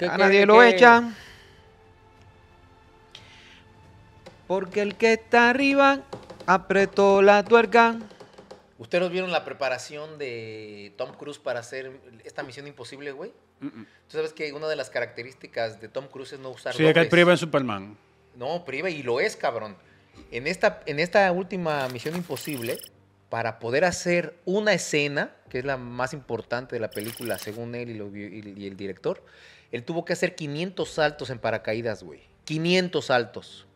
nadie lo echa Porque el que está arriba apretó la tuerca. ¿Ustedes vieron la preparación de Tom Cruise para hacer esta misión imposible, güey? Tú sabes que una de las características de Tom Cruise es no usar Sí, que priva en Superman. No, priva y lo es, cabrón. En esta, en esta última misión imposible, para poder hacer una escena, que es la más importante de la película según él y, y el director, él tuvo que hacer 500 saltos en paracaídas, güey. 500 saltos.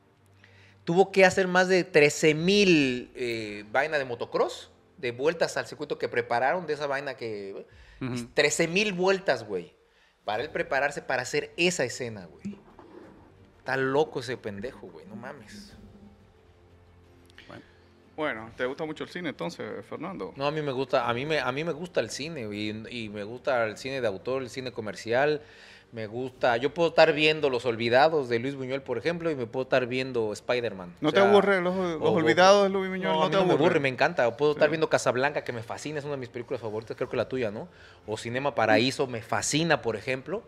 Tuvo que hacer más de 13 mil eh, vainas de motocross, de vueltas al circuito que prepararon de esa vaina que... 13.000 13 mil vueltas, güey. Para él prepararse para hacer esa escena, güey. Está loco ese pendejo, güey. No mames. Bueno, ¿te gusta mucho el cine entonces, Fernando? No, a mí me gusta, a mí me, a mí me gusta el cine y, y me gusta el cine de autor, el cine comercial, me gusta. Yo puedo estar viendo Los Olvidados de Luis Buñuel, por ejemplo, y me puedo estar viendo Spider-Man. ¿No te aburre Los, Olvidados de Luis Buñuel? No, te me aburre, me encanta. O puedo estar viendo Casablanca, que me fascina, es una de mis películas favoritas, creo que la tuya, ¿no? O Cinema Paraíso, me fascina, por ejemplo.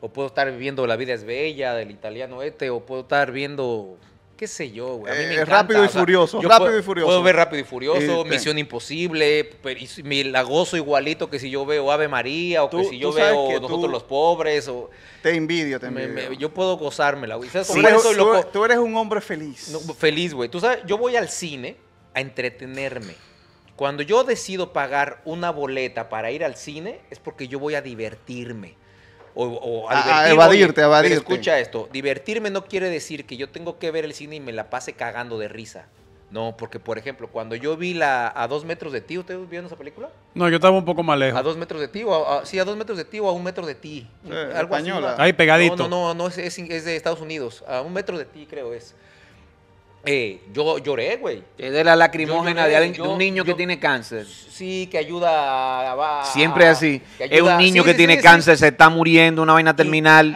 O puedo estar viendo La vida es bella del italiano Ete, o puedo estar viendo qué sé yo, güey. A eh, rápido y furioso, rápido y furioso. Puedo ver Rápido y Furioso, eh, Misión eh. Imposible, pero, y, la gozo igualito que si yo veo Ave María o que si yo veo Nosotros los Pobres. O, te envidio, te envidio. yo puedo gozármela, güey. tú, eres un hombre feliz. feliz, güey. Tú sabes, yo voy al cine a entretenerme. Cuando yo decido pagar una boleta para ir al cine es porque yo voy a divertirme o, o a, evadirte, evadirte. escucha esto, divertirme no quiere decir que yo tengo que ver el cine y me la pase cagando de risa. No, porque por ejemplo, cuando yo vi la A dos metros de ti, ¿ustedes viendo esa película? No, yo estaba un poco más lejos. A dos metros de ti, o a, sí, a dos metros de ti o a un metro de ti. Eh, española. Ahí pegadito. No, no, no, es, de Estados Unidos. A un metro de ti, creo es. Eh, yo lloré, güey. Es de la lacrimógena de, alguien, un niño que tiene cáncer. Sí, que ayuda a... a Siempre así. es un niño que tiene cáncer, se está muriendo, una vaina terminal.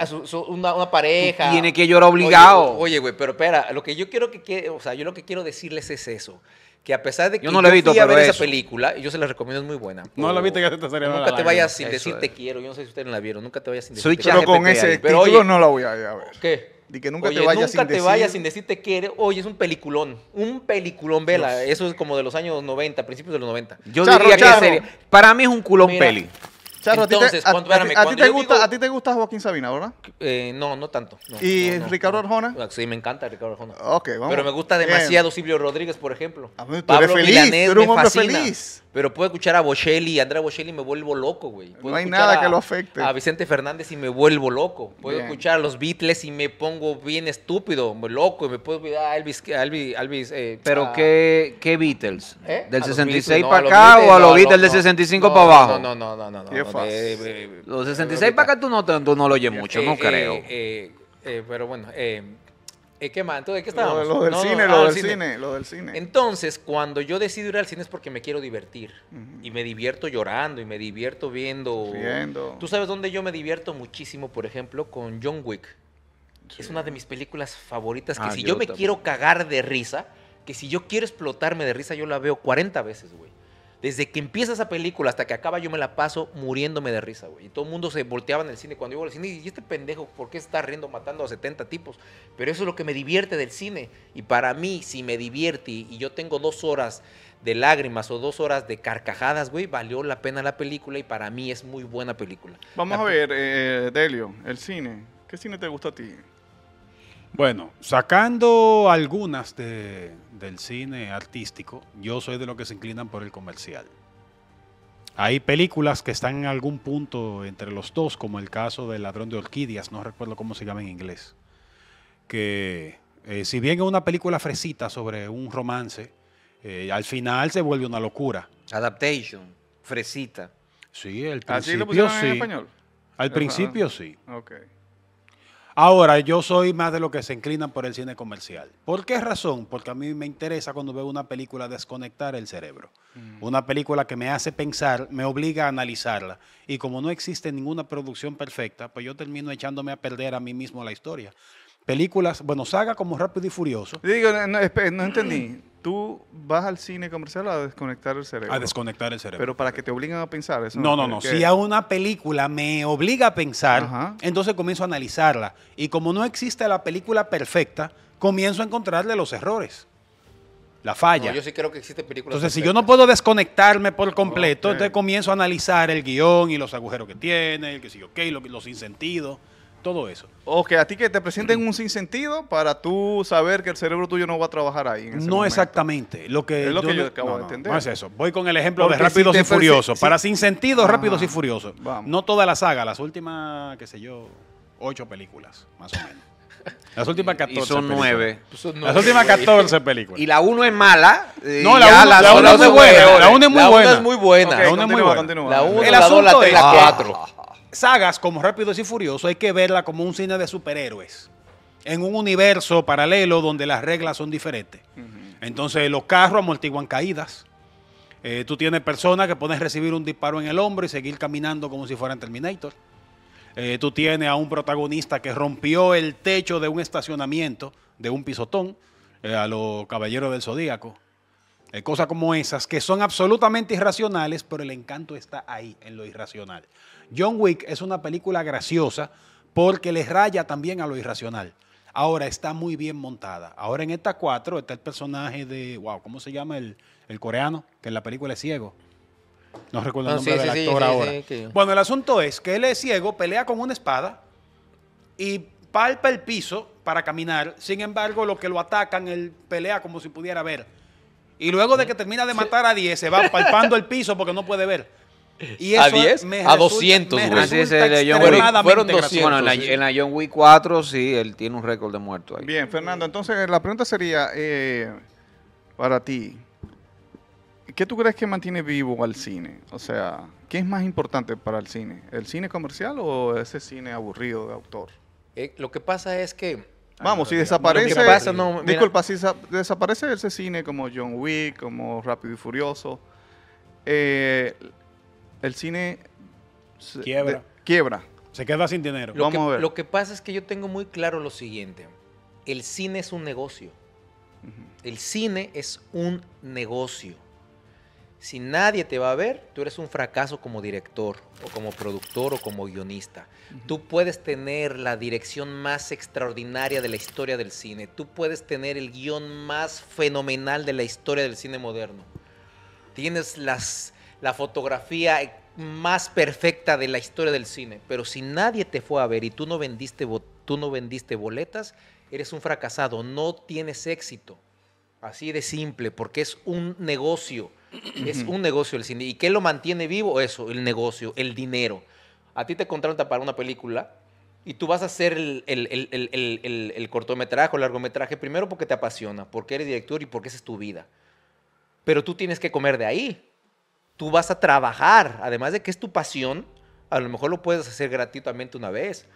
una, pareja. Tiene que llorar obligado. Oye, güey, pero espera, lo que yo quiero que... O sea, yo lo que quiero decirles es eso que a pesar de que yo no la he visto, esa película, y yo se la recomiendo, es muy buena. No la viste que te serie Nunca la te vayas sin decir te quiero, yo no sé si ustedes la vieron, nunca te vayas sin decir te quiero. Pero con ese pero título no la voy a ver. ¿Qué? de que nunca te vayas nunca te vayas sin decirte que eres. Oye, es un peliculón. Un peliculón, vela. Eso es como de los años 90, principios de los 90. Yo diría que que sería. Para mí es un culón peli. Charro, Entonces, a, ti te, gusta, Joaquín Sabina, ¿verdad? Eh, no, no tanto. ¿Y Ricardo Arjona? Ah, sí, me encanta Ricardo Arjona. Ok, vamos. Pero me gusta demasiado Silvio Rodríguez, por ejemplo. tú Pablo eres feliz, Milanés, tú un hombre feliz. Pero puedo escuchar a Bocelli, a Andrea Bocelli y me vuelvo loco, güey. no hay nada que lo afecte. A Vicente Fernández y me vuelvo loco. Puedo escuchar a los Beatles y me pongo bien estúpido, loco. Y me puedo olvidar a Elvis. Elvis, eh, ¿Pero qué, qué Beatles? ¿Eh? ¿Del 66 para acá o a los Beatles del 65 para abajo? No, no, no, no. no, eh, los 66 para acá tú no, tú no lo oyes mucho, no creo. pero bueno, eh, eh, ¿Qué más? Entonces, ¿qué estábamos? Lo, del cine, ah, lo del cine. lo del cine. Entonces, cuando yo decido ir al cine es porque me quiero divertir. Y me divierto llorando, y me divierto viendo. Tú sabes dónde yo me divierto muchísimo, por ejemplo, con John Wick. Es una de mis películas favoritas que ah, si yo, me quiero cagar de risa, que si yo quiero explotarme de risa, yo la veo 40 veces, güey. Desde que empieza esa película hasta que acaba, yo me la paso muriéndome de risa, güey. Y todo el mundo se volteaba en el cine cuando iba al cine. Y este pendejo, ¿por qué está riendo matando a 70 tipos? Pero eso es lo que me divierte del cine. Y para mí, si me divierte y yo tengo dos horas de lágrimas o dos horas de carcajadas, güey, valió la pena la película y para mí es muy buena película. Vamos a ver, eh, Delio, el cine. ¿Qué cine te gusta a ti? Bueno, sacando algunas de, del cine artístico, yo soy de los que se inclinan por el comercial. Hay películas que están en algún punto entre los dos, como el caso del Ladrón de Orquídeas, no recuerdo cómo se llama en inglés, que eh, si bien es una película fresita sobre un romance, eh, al final se vuelve una locura. Adaptation, fresita. Sí, el principio sí. en español? Al principio sí. Okay. Ahora, yo soy más de lo que se inclinan por el cine comercial. ¿Por qué razón? Porque a mí me interesa cuando veo una película desconectar el cerebro. Mm. Una película que me hace pensar, me obliga a analizarla. Y como no existe ninguna producción perfecta, pues yo termino echándome a perder a mí mismo la historia. Películas, bueno, saga como Rápido y Furioso. Digo, no entendí tú vas al cine comercial a desconectar el cerebro. A desconectar el cerebro. Pero para que te obliguen a pensar eso. No, no, no. Si a una película me obliga a pensar, entonces comienzo a analizarla. Y como no existe la película perfecta, comienzo a encontrarle los errores. La falla. yo sí creo que existe perfecta. Entonces, si yo no puedo desconectarme por completo, entonces comienzo a analizar el guión y los agujeros que tiene, el que sí, ok, los, los insentidos todo eso. o que a ti que te presenten un sinsentido para tú saber que el cerebro tuyo no va a trabajar ahí. En no exactamente. Lo que es lo yo que yo acabo no, de entender. No, es eso. Voy con el ejemplo de Rápidos y Furiosos. Para para sinsentidos, Rápidos y ah, Furiosos. No toda la saga, las últimas, qué sé yo, ocho películas, más o menos. Las últimas 14. Y son, nueve. Las últimas 14 películas. Y la 1 es mala. Eh, no, la 1 la, es muy buena. La 1 es muy buena. La 1 es muy buena. la 1 es muy buena. La 1, la la 4 sagas como Rápidos y Furiosos hay que verla como un cine de superhéroes, en un universo paralelo donde las reglas son diferentes. Entonces los carros amortiguan caídas. Eh, tú tienes personas que pueden recibir un disparo en el hombro y seguir caminando como si fueran Terminator. Eh, tú tienes a un protagonista que rompió el techo de un estacionamiento, de un pisotón, eh, a los caballeros del zodíaco. cosas como esas que son absolutamente irracionales, pero el encanto está ahí, en lo irracional. John Wick es una película graciosa porque les raya también a lo irracional. Ahora está muy bien montada. Ahora en estas cuatro está el personaje de, wow, ¿cómo se llama el, coreano? Que en la película es ciego. No recuerdo el ah, nombre del actor ahora. Bueno, el asunto es que él es ciego, pelea con una espada y palpa el piso para caminar. Sin embargo, lo que lo atacan, él pelea como si pudiera ver. Y luego de mm. que termina de matar a 10, se va palpando el piso porque no puede ver a 10, a 200, güey. en la, John Wick 4, sí, él tiene un récord de muertos ahí. Bien, Fernando, entonces la pregunta sería eh, para ti: ¿qué tú crees que mantiene vivo al cine? O sea, ¿qué es más importante para el cine? ¿El cine comercial o ese cine aburrido de autor? Eh, lo que pasa es que. Vamos, si desaparece. disculpa, si desaparece ese cine como John Wick, como Rápido y Furioso. Eh, el cine se, quiebra. Se queda sin dinero. Lo que, Lo que pasa es que yo tengo muy claro lo siguiente. El cine es un negocio. El cine es un negocio. Si nadie te va a ver, tú eres un fracaso como director o como productor o como guionista. Tú puedes tener la dirección más extraordinaria de la historia del cine. Tú puedes tener el guión más fenomenal de la historia del cine moderno. Tienes las la fotografía más perfecta de la historia del cine, pero si nadie te fue a ver y tú no vendiste, tú no vendiste boletas, eres un fracasado, no tienes éxito. Así de simple, porque es un negocio, es un negocio el cine. ¿Y qué lo mantiene vivo? Eso, el negocio, el dinero. A ti te contratan para una película y tú vas a hacer el, el, el, el cortometraje o largometraje primero porque te apasiona, porque eres director y porque esa es tu vida. Pero tú tienes que comer de ahí tú vas a trabajar, además de que es tu pasión, a lo mejor lo puedes hacer gratuitamente una vez,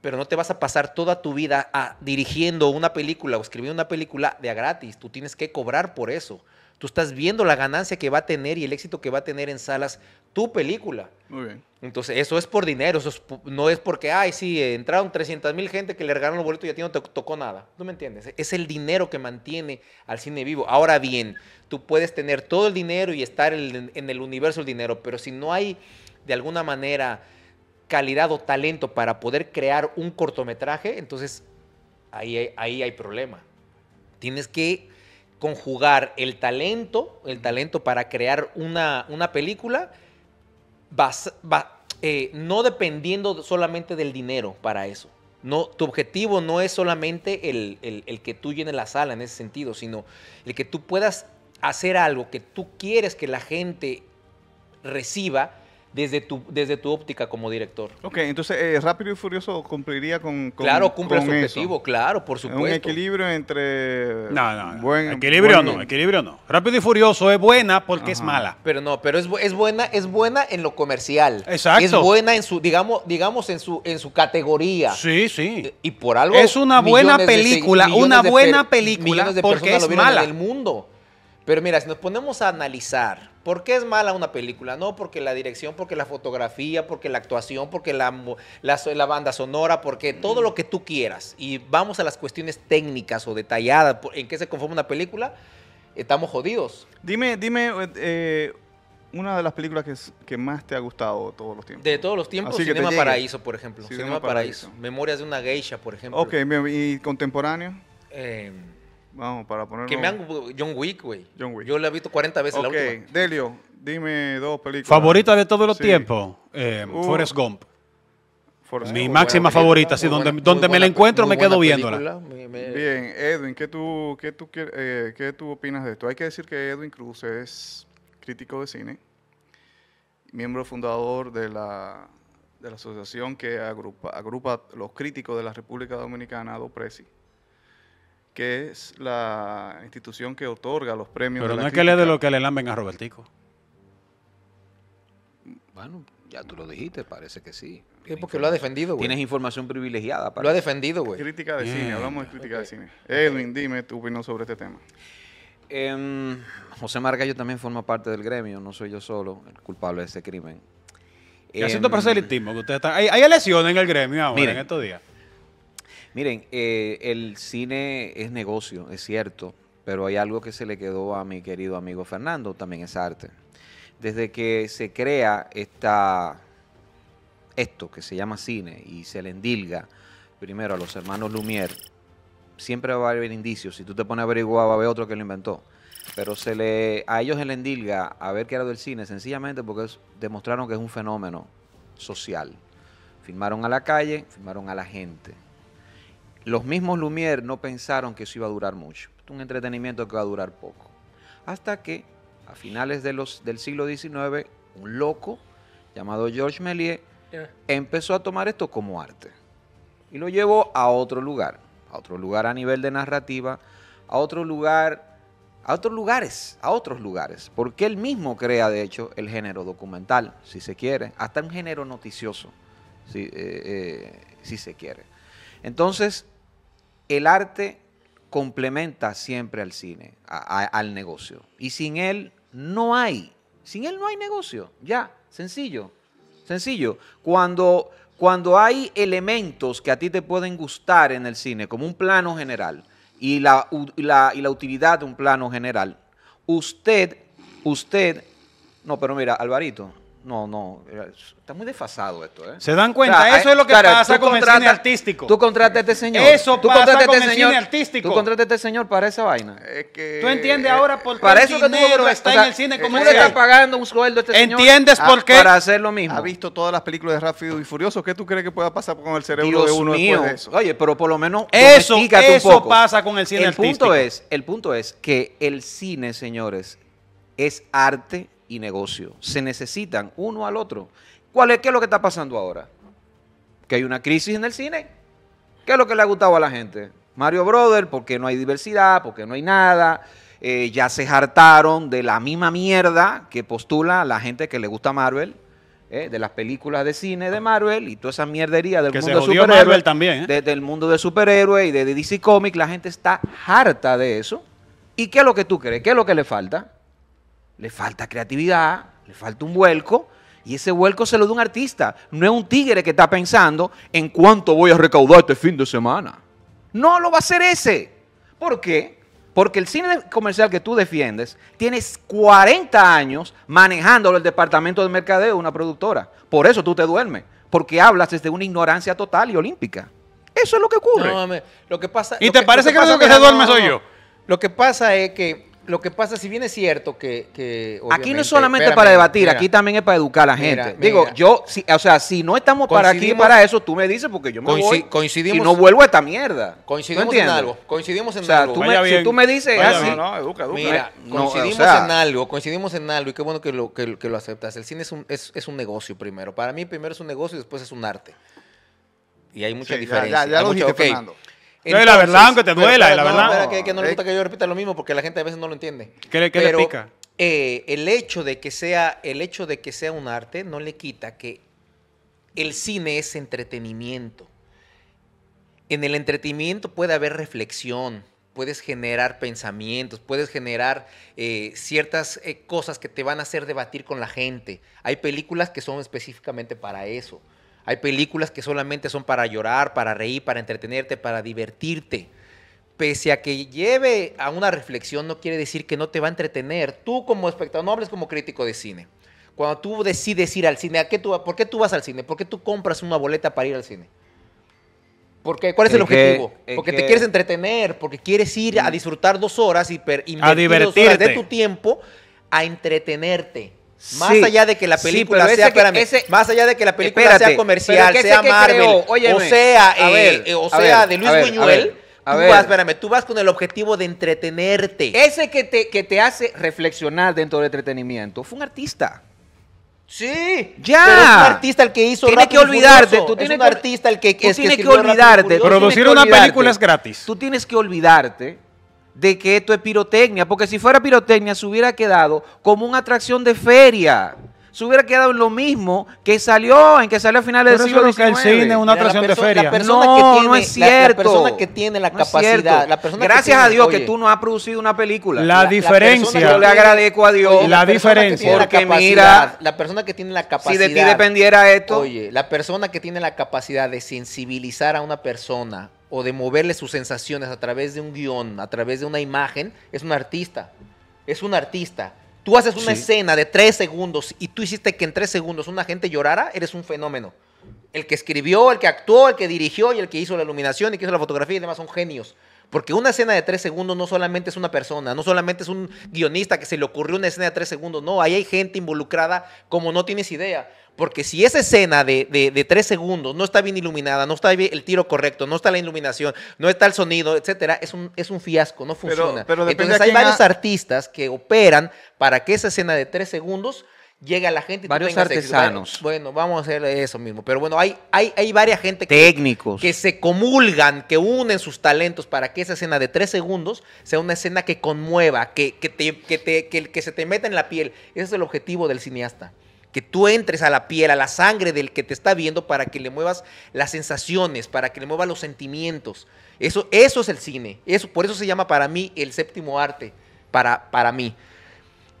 pero no te vas a pasar toda tu vida a, ah, dirigiendo una película o escribiendo una película de a gratis, tú tienes que cobrar por eso. Tú estás viendo la ganancia que va a tener y el éxito que va a tener en salas tu película. Muy bien. Entonces, eso es por dinero, eso no es porque, ay, sí, entraron 300 mil gente que le regalaron el boletos y a ti no te tocó nada. ¿Tú me entiendes? Es el dinero que mantiene al cine vivo. Ahora bien, tú puedes tener todo el dinero y estar en, el universo del dinero, pero si no hay de alguna manera calidad o talento para poder crear un cortometraje, entonces ahí, ahí hay problema. Tienes que conjugar el talento, el talento para crear una, película, eh, no dependiendo solamente del dinero para eso. No, tu objetivo no es solamente el, el que tú llenes la sala en ese sentido, sino el que tú puedas hacer algo que tú quieres que la gente reciba desde tu, desde tu óptica como director. Ok, entonces eh, Rápido y Furioso cumpliría con, con Claro, cumple su objetivo, claro, por supuesto. Un equilibrio entre... No, no, equilibrio no, equilibrio no. Rápido y Furioso es buena porque es mala. Pero no, pero es, es, buena es buena en lo comercial. Exacto. Es buena en su, digamos, digamos en su, en su categoría. Sí, sí. Y por algo... Es una buena película, una buena película porque es mala. En el mundo. Pero mira, si nos ponemos a analizar por qué es mala una película, no porque la dirección, porque la fotografía, porque la actuación, porque la, la, la banda sonora, porque todo lo que tú quieras, y vamos a las cuestiones técnicas o detalladas, en qué se conforma una película, estamos jodidos. Dime, dime eh, eh, una de las películas que, más te ha gustado de todos los tiempos. De todos los tiempos, Cinema Paraíso, por ejemplo. Cinema, Paraíso. Memorias de una geisha, por ejemplo. Ok, ¿y contemporáneo? Em, Vamos, para ponerlo... John Wick, güey. Yo la he visto 40 veces la última. Delio, dime dos películas. ¿Favorita de todos los tiempos? Eh, uh. Forrest Gump. Mi máxima favorita, Donde, donde me la encuentro me quedo viéndola. Bien, Edwin, ¿qué tú, qué, tú, eh, qué, tú opinas de esto? Hay que decir que Edwin Cruz es crítico de cine, miembro fundador de la de la asociación que agrupa, agrupa los críticos de la República Dominicana, DOPRESI, que es la institución que otorga los premios. Pero no es que le de lo que le lamben a Robertico. Bueno, ya tú lo dijiste, parece que sí. Es porque lo ha defendido, güey. Tienes información privilegiada. para Lo ha defendido, güey. Crítica de cine, hablamos de crítica de cine. Edwin, dime tu opinión sobre este tema. José em, José Margallo también forma parte del gremio, no soy yo solo el culpable de ese crimen. Y haciendo ser em, proselitismo, que ustedes están... Hay, elecciones en el gremio ahora, en estos días. Miren, eh, el cine es negocio, es cierto, pero hay algo que se le quedó a mi querido amigo Fernando, también es arte. Desde que se crea esta, esto que se llama cine y se le endilga primero a los hermanos Lumière, siempre va a haber indicios. Si tú te pones a averiguar, va a haber otro que lo inventó. Pero se le, a ellos se le endilga a ver qué era del cine, sencillamente porque demostraron que es un fenómeno social. Filmaron a la calle, filmaron a la gente. Los mismos Lumière no pensaron que eso iba a durar mucho. Un entretenimiento que va a durar poco. Hasta que, a finales del siglo XIX, un loco llamado Georges Méliès empezó a tomar esto como arte. Y lo llevó a otro lugar. A otro lugar a nivel de narrativa. A otro lugar. A otros lugares, a otros lugares, porque él mismo crea, de hecho, el género documental, si se quiere, hasta un género noticioso, si, eh, eh, si se quiere. Entonces, el arte complementa siempre al cine, al negocio. Y sin él no hay, sin él no hay negocio. Ya, sencillo, sencillo. Cuando, cuando hay elementos que a ti te pueden gustar en el cine, como un plano general y la, la, y la utilidad de un plano general, usted, usted, no, pero mira, Alvarito, no, no, está muy desfasado esto, ¿eh? ¿Se dan cuenta? eso es lo que eh, pasa con el cine artístico. Tú contratas a este señor. Eso tú pasa este con el cine artístico. Tú contratas a este señor para esa vaina. ¿Tú entiendes ahora por qué para el eso dinero está o en el cine comercial? Tú le estás pagando un sueldo a este ¿Entiendes señor. ¿Entiendes por qué? Para hacer lo mismo. Ha visto todas las películas de Rápido y Furioso. ¿Qué tú crees que pueda pasar con el cerebro de uno después de eso? Oye, pero por lo menos eso, eso pasa con el cine el Punto es, el punto es que el cine, señores, es arte y negocio. Se necesitan uno al otro. ¿Cuál es, ¿Qué es lo que está pasando ahora? Que hay una crisis en el cine. ¿Qué es lo que le ha gustado a la gente? Mario Brother, porque no hay diversidad, porque no hay nada. Eh, ya se hartaron de la misma mierda que postula la gente que le gusta Marvel. Eh, de las películas de cine de Marvel y toda esa mierdería del mundo de superhéroes también ¿eh? mundo de superhéroes y de, de DC Comics la gente está harta de eso y qué es lo que tú crees qué es lo que le falta le falta creatividad, le falta un vuelco, y ese vuelco se lo da un artista, no es un tigre que está pensando en cuánto voy a recaudar este fin de semana. No lo va a hacer ese. ¿Por qué? Porque el cine comercial que tú defiendes tienes 40 años manejándolo el departamento de mercadeo de una productora. Por eso tú te duermes, porque hablas desde una ignorancia total y olímpica. Eso es lo que ocurre. No, lo que pasa. ¿Y te parece que, es que, que se duerme yo? Lo que pasa es que lo que pasa, si bien es cierto que... aquí no es solamente para debatir, aquí también es para educar a la gente. Digo, yo, o sea, si no estamos para aquí para eso, tú me dices porque yo me voy y no vuelvo a esta mierda. Coincidimos en algo, coincidimos en algo. Tú me, si tú me dices No, educa, Mira, coincidimos en algo, coincidimos en algo y qué bueno que lo, que, lo aceptas. El cine es un, es, un negocio primero. Para mí primero es un negocio y después es un arte y hay mucha diferencia. Ya, lo es la verdad, aunque te duela, la verdad. que, no eh. le gusta que yo repita lo mismo porque la gente a veces no lo entiende. ¿Qué, le pica? Eh, el, hecho de que sea, el hecho de que sea un arte no le quita que el cine es entretenimiento. En el entretenimiento puede haber reflexión, puedes generar pensamientos, puedes generar eh, ciertas cosas que te van a hacer debatir con la gente. Hay películas que son específicamente para eso. Hay películas que solamente son para llorar, para reír, para entretenerte, para divertirte. Pese a que lleve a una reflexión, no quiere decir que no te va a entretener. Tú como espectador, no hables como crítico de cine. Cuando tú decides ir al cine, ¿a qué tú, ¿por qué tú vas al cine? ¿Por qué tú compras una boleta para ir al cine? Porque, ¿Cuál es el, objetivo? porque te quieres entretener, porque quieres ir a disfrutar dos horas y per, invertir de tu tiempo a entretenerte. Más allá de que la película sea, más allá de que la película sea comercial, sea Marvel, o sea, de Luis Buñuel, tú vas, con el objetivo de entretenerte. Ese que te, que te hace reflexionar dentro del entretenimiento fue un artista. Sí, ya. Pero es un artista el que hizo. Tienes que olvidarte. Tú tienes un artista el que. Tú tienes que olvidarte. Producir una película es gratis. Tú tienes que olvidarte de que esto es pirotecnia, porque si fuera pirotecnia se hubiera quedado como una atracción de feria. Se hubiera quedado en lo mismo que salió, en que salió a finales Pero siglo XIX. Que no, es cierto. La, persona que tiene la capacidad. La Gracias a Dios que tú no has producido una película. La, diferencia. Yo le agradezco a Dios. la, diferencia. Porque mira. La persona que tiene la capacidad. Si de ti dependiera esto. Oye, la persona que tiene la capacidad de sensibilizar a una persona o de moverle sus sensaciones a través de un guión, a través de una imagen, es un artista. Es un artista. Tú haces una escena de tres segundos y tú hiciste que en tres segundos una gente llorara, eres un fenómeno. El que escribió, el que actuó, el que dirigió y el que hizo la iluminación y que hizo la fotografía y demás son genios. Porque una escena de tres segundos no solamente es una persona, no solamente es un guionista que se le ocurrió una escena de tres segundos, no, ahí hay gente involucrada como no tienes idea. Porque si esa escena de, de, tres segundos no está bien iluminada, no está el tiro correcto, no está la iluminación, no está el sonido, etcétera, es un, es un fiasco, no funciona. Pero, Entonces hay varios artistas que operan para que esa escena de tres segundos llegue a la gente. Y varios artesanos. Bueno, vamos a hacer eso mismo. Pero bueno, hay, hay, hay varias gente que, técnicos que se comulgan, que unen sus talentos para que esa escena de tres segundos sea una escena que conmueva, que, que, te, que, que se te meta en la piel. Ese es el objetivo del cineasta que tú entres a la piel, a la sangre del que te está viendo para que le muevas las sensaciones, para que le muevas los sentimientos. Eso, eso es el cine. Eso, por eso se llama para mí el séptimo arte, para, para mí.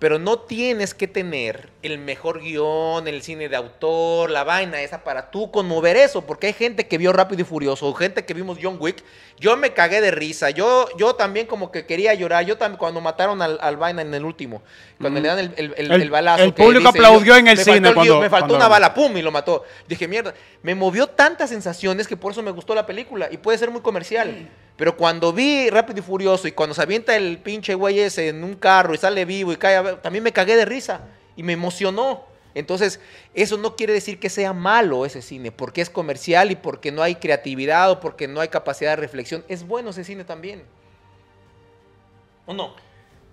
Pero no tienes que tener el mejor guión, el cine de autor, la vaina esa para tú conmover eso, porque hay gente que vio Rápido y Furioso, gente que vimos John Wick. Yo me cagué de risa, yo, yo también como que quería llorar, yo también cuando mataron al, vaina en el último, cuando le dan el, el, balazo. El público aplaudió en el cine. cuando, me faltó una bala, pum, y lo mató. Dije, mierda, me movió tantas sensaciones que por eso me gustó la película y puede ser muy comercial. Pero cuando vi Rápido y Furioso y cuando se avienta el pinche güey ese en un carro y sale vivo y cae, también me cagué de risa y me emocionó. Entonces, eso no quiere decir que sea malo ese cine, porque es comercial y porque no hay creatividad o porque no hay capacidad de reflexión. Es bueno ese cine también. ¿O no?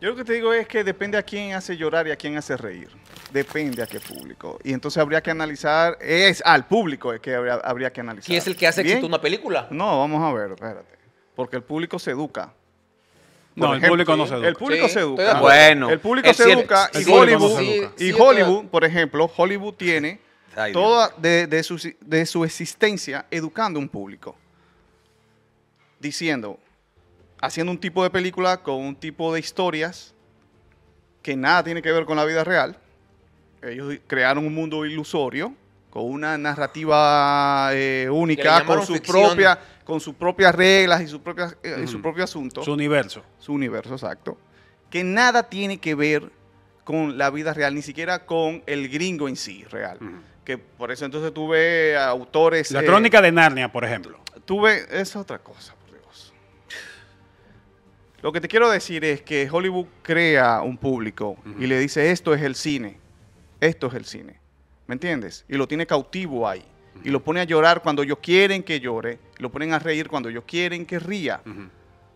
Yo lo que te digo es que depende a quién hace llorar y a quién hace reír. Depende a qué público. Y entonces habría que analizar, es al público que habría, que analizar. ¿Quién es el que hace éxito una película? No, vamos a ver, espérate porque el público se educa. no, el público no se educa. El público se educa. Bueno. El público se educa y Hollywood, y Hollywood por ejemplo, Hollywood tiene toda de, su, de su existencia educando un público. Diciendo, haciendo un tipo de película con un tipo de historias que nada tiene que ver con la vida real. Ellos crearon un mundo ilusorio una narrativa eh, única, con su, propia, con sus propias reglas y su, eh, su propio asunto. Su universo. Su universo, exacto. Que nada tiene que ver con la vida real, ni siquiera con el gringo en sí real. Que por eso entonces tuve autores... La eh, crónica de Narnia, por ejemplo. Tuve... Es otra cosa, por Dios. Lo que te quiero decir es que Hollywood crea un público y le dice, esto es el cine, esto es el cine ¿Me entiendes? Y lo tiene cautivo ahí. Y lo pone a llorar cuando ellos quieren que llore. Y lo ponen a reír cuando ellos quieren que ría.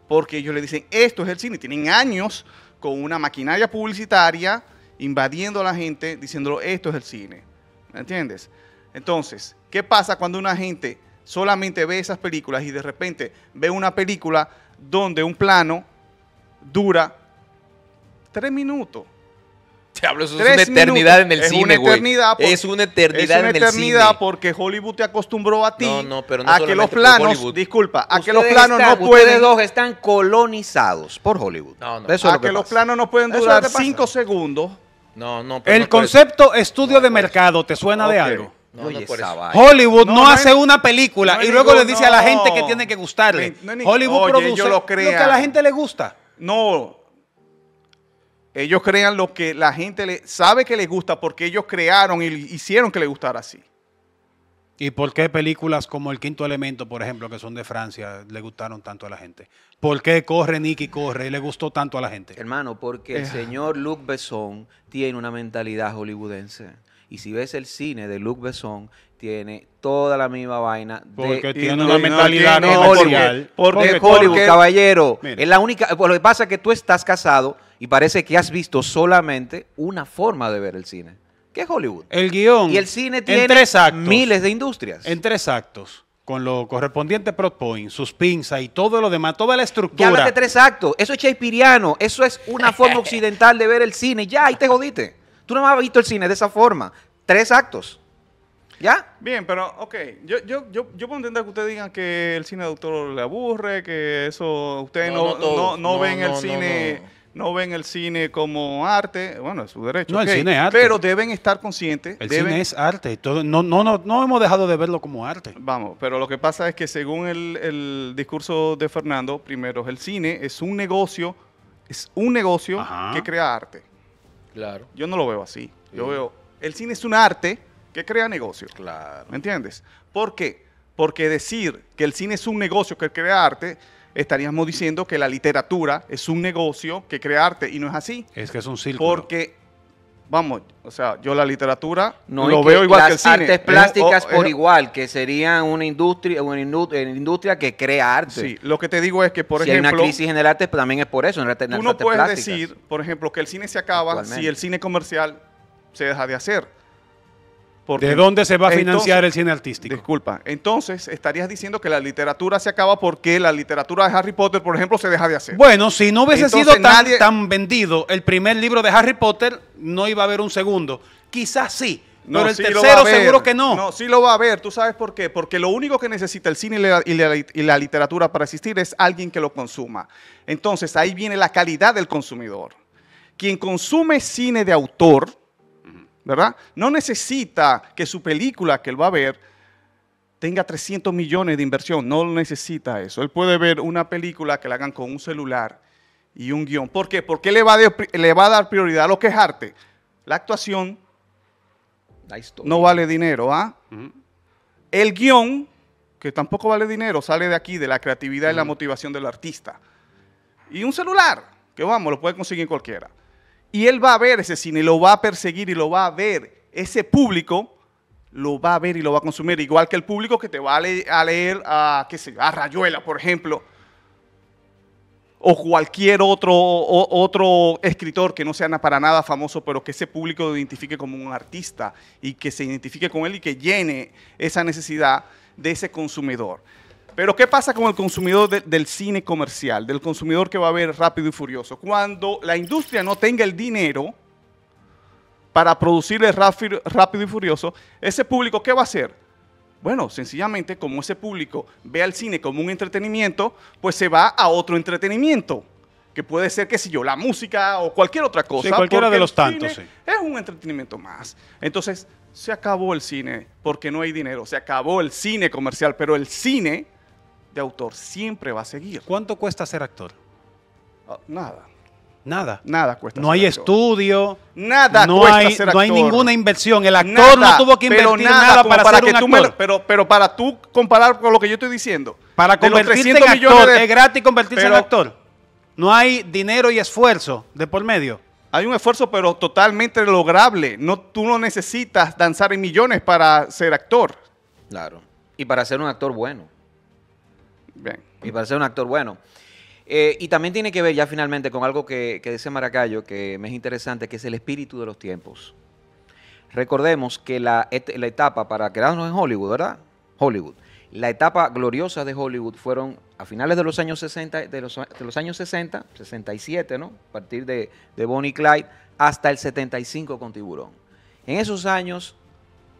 Porque ellos le dicen, esto es el cine. Tienen años con una maquinaria publicitaria invadiendo a la gente, diciéndolo, esto es el cine. ¿Me entiendes? Entonces, ¿qué pasa cuando una gente solamente ve esas películas y de repente ve una película donde un plano dura tres minutos? es una eternidad en el cine, güey. Es una eternidad en el cine. Es una eternidad porque Hollywood te acostumbró a ti no, no, pero no a que los planos, disculpa, a que los planos no pueden. dos están colonizados por Hollywood. No, no. a que, los planos no pueden durar cinco segundos. No, no. el concepto estudio de mercado, ¿te suena de algo? Hollywood no, hace una película y luego le dice a la gente que tiene que gustarle. Hollywood produce lo, que a la gente le gusta. No, ellos crean lo que la gente sabe que les gusta porque ellos crearon y hicieron que les gustara así. ¿Y por qué películas como El Quinto Elemento, por ejemplo, que son de Francia, le gustaron tanto a la gente? ¿Por qué Corre, Nicky Corre, y le gustó tanto a la gente? Hermano, porque el eh. señor Luc Besson tiene una mentalidad hollywoodense. Y si ves el cine de Luc Besson, tiene toda la misma vaina. Porque tiene una mentalidad no, porque, Hollywood, caballero. la única. Pues lo que pasa es que tú estás casado y parece que has visto solamente una forma de ver el cine, que es Hollywood. El guión. Y el cine tiene miles de industrias. En tres actos con lo correspondiente plot point, sus pinzas y todo lo demás, toda la estructura. Ya hablas de tres actos. Eso es shakespeariano. Eso es una forma occidental de ver el cine. Ya, ahí te jodiste. Tú no has visto el cine de esa forma. Tres actos. ¿Ya? Bien, pero, ok. Yo, yo, yo, yo puedo entender que ustedes digan que el cine de autor le aburre, que eso. Ustedes no ven el cine no ven el cine como arte, bueno, es su derecho. No, el cine es arte. Pero deben estar conscientes. El cine es arte. Todo, no, no, no, no hemos dejado de verlo como arte. Vamos, pero lo que pasa es que según el, discurso de Fernando, primero, el cine es un negocio, es un negocio que crea arte. Claro. Yo no lo veo así. Yo veo, el cine es un arte que crea negocio. Claro. ¿Me entiendes? ¿Por qué? Porque decir que el cine es un negocio que crea arte estaríamos diciendo que la literatura es un negocio que crea arte y no es así. Es que es un círculo. Porque vamos, o sea, yo la literatura no, lo veo igual que el cine. Las artes plásticas por igual, que serían una industria, una eh, industria que crea arte. Sí, lo que te digo es que, por si ejemplo... hay una crisis en el arte, pues, también es por eso, en el tú no decir, por ejemplo, que el cine se acaba si el cine comercial se deja de hacer. ¿De dónde se va a financiar el cine artístico? Disculpa, entonces estarías diciendo que la literatura se acaba porque la literatura de Harry Potter, por ejemplo, se deja de hacer. Bueno, si no hubiese sido tan, vendido el primer libro de Harry Potter, no iba a haber un segundo. Quizás sí, pero el tercero seguro que no. No, sí lo va a haber, ¿tú sabes por qué? Porque lo único que necesita el cine y la literatura para existir es alguien que lo consuma. Entonces ahí viene la calidad del consumidor. Quien consume cine de autor ¿verdad? No necesita que su película que él va a ver tenga 300 millones de inversión, no necesita eso. Él puede ver una película que la hagan con un celular y un guión. ¿Por qué? Porque le va, le va a dar prioridad a lo que es arte. La actuación no vale dinero, ¿ah? El guión, que tampoco vale dinero, sale de aquí, de la creatividad y la motivación del artista. Y un celular, que vamos, lo puede conseguir cualquiera. Y él va a ver ese cine, lo va a perseguir y lo va a ver. Ese público lo va a ver y lo va a consumir, igual que el público que te va a, leer a, qué Rayuela, por ejemplo, o cualquier otro, otro escritor que no sea para nada famoso, pero que ese público lo identifique como un artista y que se identifique con él y que llene esa necesidad de ese consumidor. Pero ¿qué pasa con el consumidor del cine comercial, del consumidor que va a ver rápido y furioso? Cuando la industria no tenga el dinero para producirle rápido y furioso, ese público, ¿qué va a hacer? Bueno, sencillamente, como ese público ve al cine como un entretenimiento, pues se va a otro entretenimiento, que puede ser, qué sé yo, la música o cualquier otra cosa. cualquiera de los tantos, sí. Es un entretenimiento más. Entonces, se acabó el cine porque no hay dinero, se acabó el cine comercial, pero el cine de autor siempre va a seguir. ¿Cuánto cuesta ser actor? Ah, nada. Nada. Nada cuesta. No hay estudio. Nada no cuesta hay, ser actor. No hay ninguna inversión. El actor no tuvo que invertir nada, para, ser que actor. pero, pero para tú comparar con lo que yo estoy diciendo. Para convertirse en actor, es gratis convertirse en actor. No hay dinero y esfuerzo de por medio. Hay un esfuerzo, pero totalmente lograble. No, tú no necesitas danzar en millones para ser actor. Claro. Y para ser un actor bueno. Y para ser un actor bueno. Eh, y también tiene que ver ya finalmente con algo que, dice Maracayo, que me es interesante, que es el espíritu de los tiempos. Recordemos que la, etapa, para quedarnos en Hollywood, ¿verdad? Hollywood. La etapa gloriosa de Hollywood fueron a finales de los años 60, de los, años 60, 67, ¿no? A partir de, de Bonnie Clyde, hasta el 75 con Tiburón. En esos años,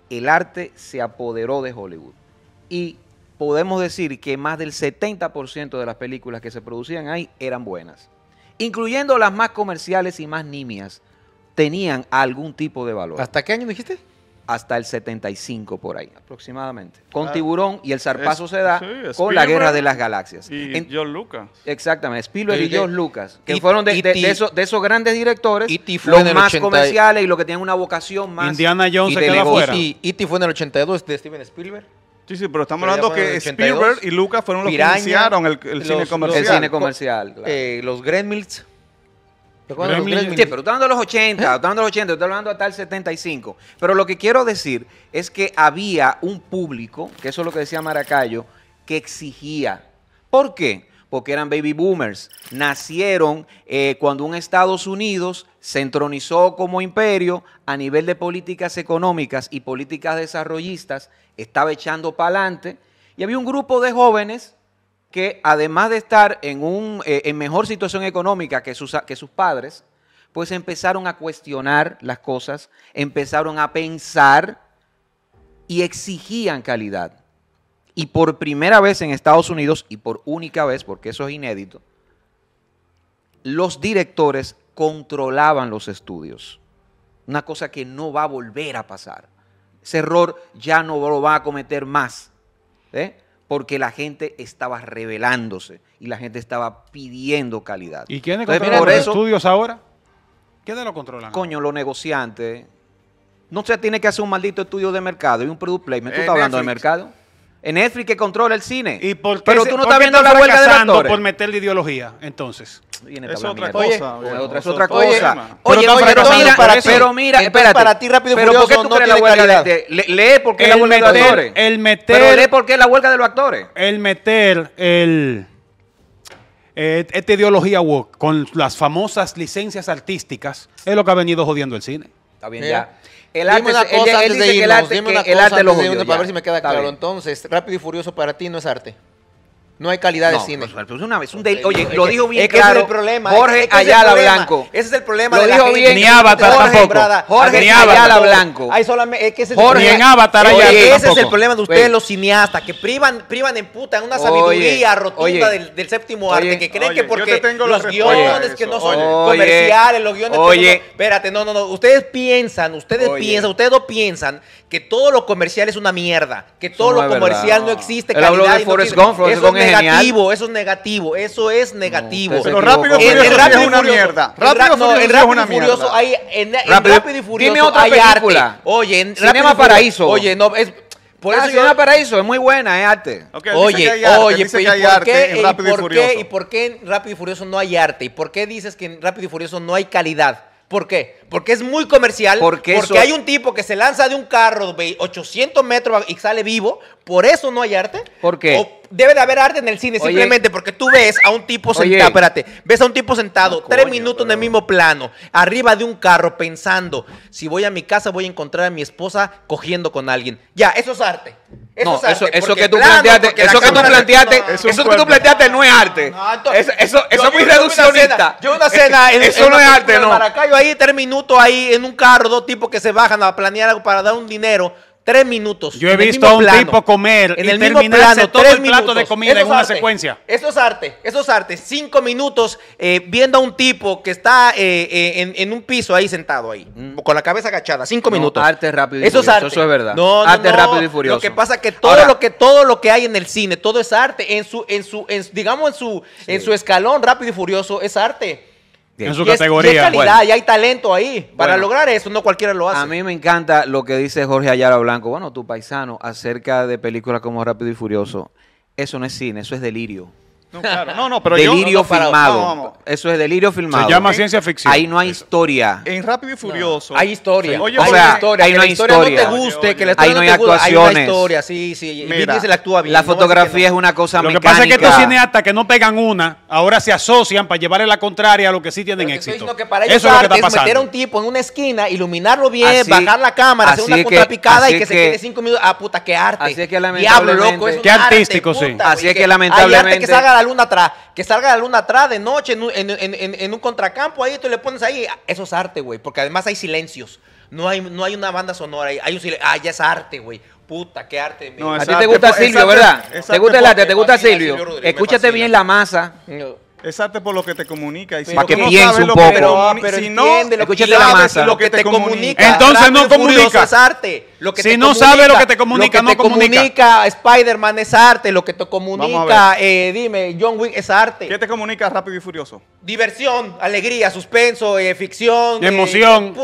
el arte se apoderó de Hollywood y podemos decir que más del 70% de las películas que se producían ahí eran buenas, incluyendo las más comerciales y más nimias, tenían algún tipo de valor. ¿Hasta qué año dijiste? Hasta el 75 por ahí, aproximadamente. Con ah, Tiburón y el zarpazo se da con la Guerra de las Galaxias. Y John Lucas. Exactamente, Spielberg y, John Lucas, que fueron de, e de, esos, grandes directores, e los más comerciales y los que tienen una vocación más. Indiana Jones se quedó Y Y e fue en el 82 de Steven Spielberg. Sí, sí, pero estamos hablando que Spielberg y Lucas fueron los que iniciaron el, cine comercial. El cine comercial. Claro. Eh, los Gremlins. Sí, pero está hablando de los 80, usted hablando de los 80, estamos hablando hasta el 75. Pero lo que quiero decir es que había un público, que eso es lo que decía Maracayo, que exigía. ¿Por qué? porque eran baby boomers. Nacieron eh, cuando un Estados Unidos se entronizó como imperio a nivel de políticas económicas y políticas desarrollistas, estaba echando para adelante. Y había un grupo de jóvenes que además de estar en, un, eh, mejor situación económica que que sus padres, pues empezaron a cuestionar las cosas, empezaron a pensar y exigían calidad. Y por primera vez en Estados Unidos, y por única vez, porque eso es inédito, los directores controlaban los estudios. Una cosa que no va a volver a pasar. Ese error ya no lo va a cometer más, ¿eh? porque la gente estaba revelándose y la gente estaba pidiendo calidad. ¿Y quiénes controlan los estudios ahora? ¿Quiénes lo controlan? Coño, los negociantes. No se tiene que hacer un maldito estudio de mercado y un product placement. ¿Tú eh, estás hablando de mercado? En Netflix que controla el cine. Pero tú no estás viendo la huelga de actores. por meter la ideología, entonces. Es otra, cosa, oye, es otra cosa. Oye, pero, mira, para pero mira, para ti rápido pero ¿por qué tú no crees la huelga calidad? de, por qué el la huelga meter, de los actores. El meter Pero lee por qué la huelga de los actores. El meter el eh, esta ideología woke con las famosas licencias artísticas es lo que ha venido jodiendo el cine. Está bien, ya. El arte, dime una cosa antes de irnos, que el arte, dime una cosa lo de para ver si me queda claro. Entonces, Rápido y Furioso para ti no es arte no hay calidad de cine. una vez, un oye, lo dijo bien es el problema. Jorge Ayala Blanco. Ese es el problema. de la bien. Ni Avatar Jorge, tampoco. Jorge Ayala Blanco. solamente, Jorge Ayala. Blanco. ese es el problema de ustedes, los cineastas, que privan, privan en puta una sabiduría rotunda del, séptimo arte, que creen que porque los guiones que no son comerciales, los guiones Oye. Espérate, no, no, no. Ustedes piensan, ustedes piensan, ustedes no piensan que todo lo comercial es una mierda, que todo lo comercial no existe. Que habló de Forrest Gump, Forrest es negativo, eso es negativo, eso es negativo. No, Rápido y Furioso es una mierda. Rápido y Furioso es una mierda. Hay, en, Rápido y Furioso dime otra película. Oye, en Cinema Paraíso. Oye, no, es... Por ah, eso Cinema Paraíso es muy buena, eh, arte. oye, oye, por qué ¿y por qué en Rápido y Furioso no hay arte? ¿Y por qué dices que en Rápido y Furioso no hay calidad? ¿Por qué? Porque es muy comercial. Porque, hay un tipo que se lanza de un carro 800 metros y sale vivo. Por eso no hay arte. ¿Por qué? debe de haber arte en el cine simplemente porque tú ves a un tipo sentado. Espérate, ves a un tipo sentado tres minutos en el mismo plano, arriba de un carro, pensando: si voy a mi casa, voy a encontrar a mi esposa cogiendo con alguien. Ya, eso es arte no, eso, que tú planteaste, eso que tú planteaste, no, eso que tú planteaste no es arte. eso eso, es muy reduccionista. Yo una cena, en, eso no arte, no. Maracayo ahí tres minutos ahí en un carro dos tipos que se bajan a planear algo para dar un dinero tres minutos. Yo he visto a un tipo comer en el todo tres el plato de comida en una secuencia. Eso es arte, eso es arte. Cinco minutos eh, viendo a un tipo que está eh, eh, en, un piso ahí sentado ahí, mm. con la cabeza agachada. Cinco minutos. Arte rápido y eso Es arte. Eso es verdad. arte rápido y furioso. Lo que pasa es que todo lo que todo lo que hay en el cine, todo es arte. En su, en su, digamos en su, en su escalón rápido y furioso es arte en su categoría. Y es y hay talento ahí. Para lograr eso, no cualquiera lo hace. A mí me encanta lo que dice Jorge Ayala Blanco, bueno, tu paisano, acerca de películas como Rápido y Furioso. Eso no es cine, eso es delirio. No, pero delirio filmado. Eso es delirio filmado. Se llama ciencia ficción. Ahí no hay historia. En Rápido y Furioso. Hay historia. Oye, o sea, historia. Ahí no hay historia. Que la historia no te guste, que la historia ahí no, hay actuaciones. Hay historia, sí, sí. la actúa La fotografía es una cosa Lo que pasa es que estos cineastas que no pegan una, ahora se asocian para llevarle la contraria a lo que sí tienen éxito. Eso es lo que está pasando. meter a un tipo en una esquina, iluminarlo bien, bajar la cámara, hacer una contrapicada y que se quede cinco minutos. Ah, puta, qué arte. Así es que lamentablemente. Diablo, loco. Qué artístico, sí. Así es que lamentablemente luna atrás, que salga la luna atrás de noche en un, contracampo ahí, tú le pones ahí. Eso es arte, güey, porque además hay silencios. No hay, no hay una banda sonora ahí. Hay un silencio. Ah, ya es arte, güey. Puta, qué arte. a ti te gusta Silvio, ¿verdad? Te gusta el arte, te gusta Silvio. Escúchate bien la masa. No. Es arte por lo que te comunica. Y si no Pero, si no, lo la masa. lo que te comunica. Entonces no comunica. Es arte. Lo que si no sabe lo que te comunica, lo que no te comunica. Spider-Man es arte. Lo que te comunica, eh, dime, John Wick es arte. ¿Qué te comunica rápido y furioso? Diversión, alegría, suspenso, eh, ficción. Eh, Emoción.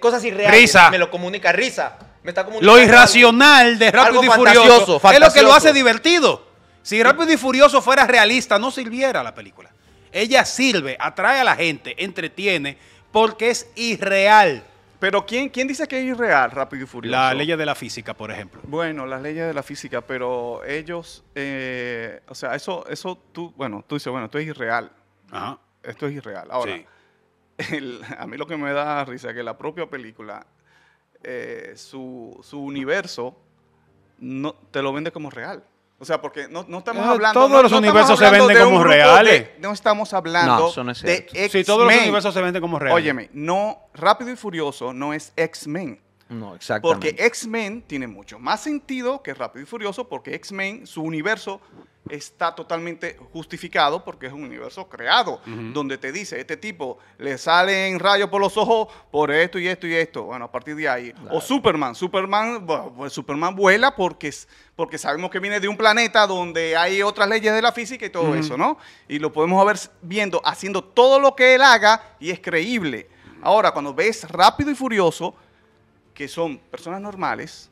cosas irreales. Risa. Me lo comunica, risa. Me está lo irracional de Rápido y Furioso ¿qué es lo que lo hace divertido. Si Rápido y Furioso fuera realista, no sirviera la película. Ella sirve, atrae a la gente, entretiene, porque es irreal. Pero ¿quién, dice que es irreal, Rápido y Furioso? La ley de la física, por ejemplo. Bueno, las leyes de la física, pero ellos, eh, o sea, eso, eso tú, bueno, tú dices, bueno, esto es irreal. Ajá. Esto es irreal. Ahora, a mí lo que me da risa es que la propia película, eh, su, su universo, no, te lo vende como real. O sea, porque no, no estamos hablando eh, hablando... Todos los universos se venden como reales. no estamos hablando de X-Men. Si todos los universos se venden como reales. Óyeme, no, Rápido y Furioso no es X-Men. No, exactamente. Porque X-Men tiene mucho más sentido que Rápido y Furioso, porque X-Men, su universo está totalmente justificado porque es un universo creado, donde te dice, este tipo le salen rayos por los ojos por esto y esto y esto. Bueno, a partir de ahí. O Superman, Superman, pues Superman vuela porque, porque sabemos que viene de un planeta donde hay otras leyes de la física y todo eso, ¿no? Y lo podemos ver viendo, haciendo todo lo que él haga y es creíble. Ahora, cuando ves Rápido y Furioso, que son personas normales,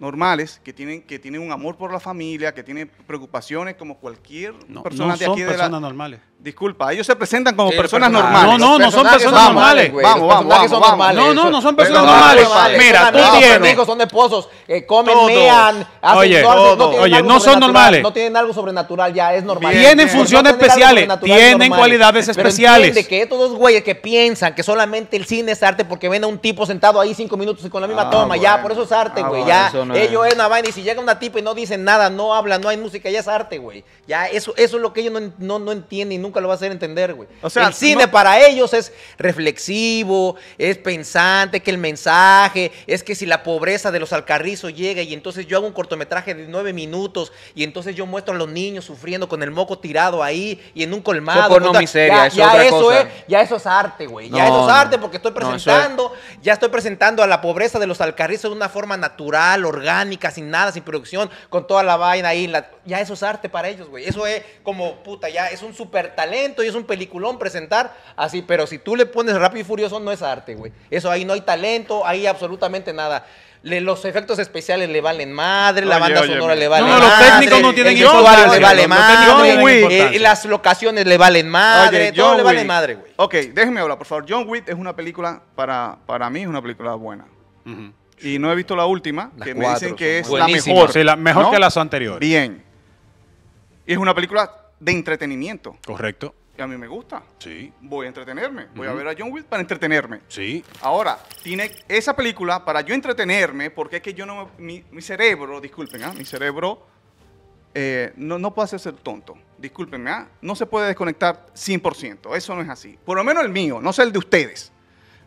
normales, que tienen, que tienen un amor por la familia, que tienen preocupaciones como cualquier persona persona aquí de aquí son personas normales. Disculpa, ellos se presentan como personas normales. No, no, no son personas normales. Vamos, vamos, vamos, normales. No, no, no son personas normales. Mira, tú tienes. Amigos, son esposos, eh, comen, hacen todo. No tienen oye, no son normales. No tienen algo sobrenatural ya, es normal. tienen funciones especiales, tienen cualidades especiales. Pero que estos dos güeyes que piensan que solamente el cine es arte porque ven a un tipo sentado ahí cinco minutos y con la misma ah, toma, ya, por eso es arte, ah, güey, ya ellos es eh. una vaina y si llega una tipa y no dice nada, no habla, no hay música, ya es arte, güey. Ya eso, eso es lo que ellos no, no, entienden y nunca lo va a hacer entender, güey. O sea, el cine para ellos es reflexivo, es pensante, que el mensaje es que si la pobreza de los alcarrizos llega y entonces yo hago un cortometraje de nueve minutos y entonces yo muestro a los niños sufriendo con el moco tirado ahí y en un colmado. ya, eso Es, ya eso es arte, güey. Ya eso es arte porque estoy presentando, ya estoy presentando a la pobreza de los alcarrizos de una forma natural, o orgánica, sin nada, sin producción, con toda la vaina ahí. La... ya eso es arte para ellos, güey. Eso es como, puta, ya es un súper talento y es un peliculón presentar así. Pero si tú le pones rápido y furioso, no es arte, güey. Eso ahí no hay talento, ahí absolutamente nada. Le, los efectos especiales le valen madre, la banda sonora le vale madre. No, los técnicos no tienen importancia. le vale madre. las locaciones le valen madre, todo le vale madre, güey. Ok, déjeme hablar, por favor. John Wick es una película, para, para mí es una película buena. Uh y no he visto la última, que me dicen que es la mejor. Sí, la- mejor que las anteriores. Bien. Y es una película de entretenimiento. Correcto. Y a mí me gusta. Sí, Voy a entretenerme. Voy a ver a John Wick para entretenerme. sí. Ahora, tiene esa película para yo entretenerme, porque es que yo no. Mi, cerebro, disculpen, ¿ah? mi cerebro eh, no, no puede hacerse tonto. Discúlpenme, ¿ah? no se puede desconectar 100%. Eso no es así. Por lo menos el mío, no sé el de ustedes.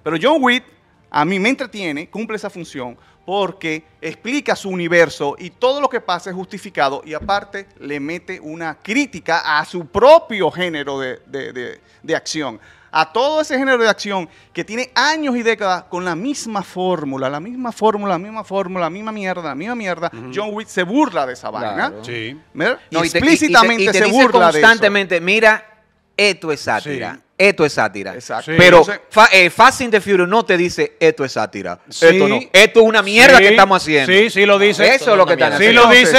Pero John Wick a mí me entretiene, cumple esa función, porque explica su universo y todo lo que pasa es justificado y aparte le mete una crítica a su propio género de, acción. A todo ese género de acción que tiene años y décadas con la misma fórmula, la misma fórmula, la misma fórmula, la misma mierda, la misma mierda. John Wick se burla de esa vaina. Sí. No, explícitamente se burla constantemente, de mira, esto es sátira esto es sátira. Pero fa, eh, Fast and the Furious no te dice esto es sátira. esto es una mierda que estamos haciendo. Sí, sí lo dice. Eso es lo que están haciendo. Sí lo dice.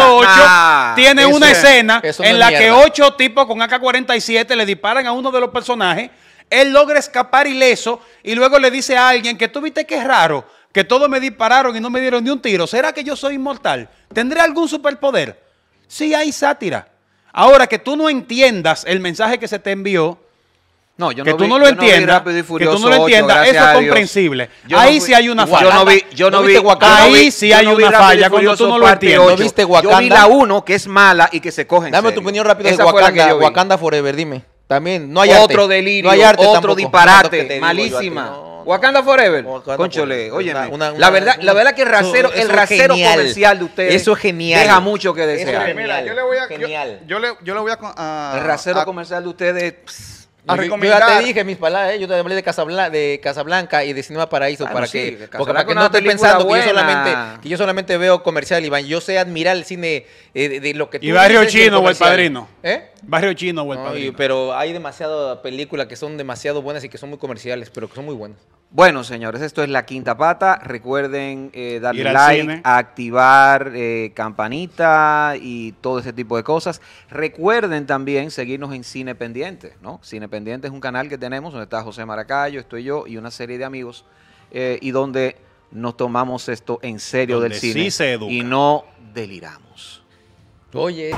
8 ah, tiene una escena en la que ocho tipos con AK-47 le disparan a uno de los personajes. Él logra escapar ileso y luego le dice a alguien que tú viste que es raro, que todos me dispararon y no me dieron ni un tiro. ¿Será que yo soy inmortal? ¿Tendré algún superpoder? Sí hay sátira. Ahora que tú no entiendas el mensaje que se te envió, que tú no lo entiendas, que tú no lo entiendas, eso es comprensible. Ahí sí hay una falla. Yo no vi, yo no, vi, ahí sí hay una falla cuando tú no lo entiendes. viste Yo vi la 1 que es mala y que se coge Dame tu opinión rápida de Wakanda Forever, dime. También, no hay Otro delirio, no hay arte otro tampoco. disparate, malísima. Wakanda Forever. Conchole, oye, la verdad, la verdad que el rasero, el rasero comercial de ustedes. Eso es genial. Deja mucho que desear. Mira, yo le voy a, genial. Yo, le, yo le voy a, el rasero comercial de ustedes. Pss. yo, ya te dije mis palabras, ¿eh? yo te hablé de Casablanca, de Casablanca y de Cinema Paraíso ah, para, que, porque para que no estés pensando que yo, solamente, que yo, solamente, veo comercial, Iván. Yo sé admirar el cine eh, lo que Y Barrio Chino o El Padrino. ¿Eh? Barrio Chino o El Padrino. pero hay demasiadas películas que son demasiado buenas y que son muy comerciales, pero que son muy buenas. Bueno, señores, esto es La Quinta Pata. Recuerden eh, darle like, activar eh, campanita y todo ese tipo de cosas. Recuerden también seguirnos en Cine Pendiente, ¿no? Cine Pendiente es un canal que tenemos donde está José Maracayo, estoy yo y una serie de amigos y donde nos tomamos esto en serio del cine y no deliramos. Oye.